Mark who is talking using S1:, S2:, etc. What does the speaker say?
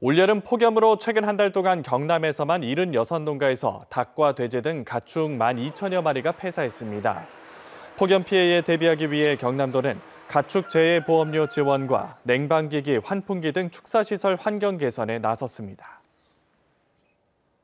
S1: 올여름 폭염으로 최근 한 달 동안 경남에서만 76농가에서 닭과 돼지 등 가축 12,000여 마리가 폐사했습니다. 폭염 피해에 대비하기 위해 경남도는 가축 재해 보험료 지원과 냉방기기, 환풍기 등 축사시설 환경 개선에 나섰습니다.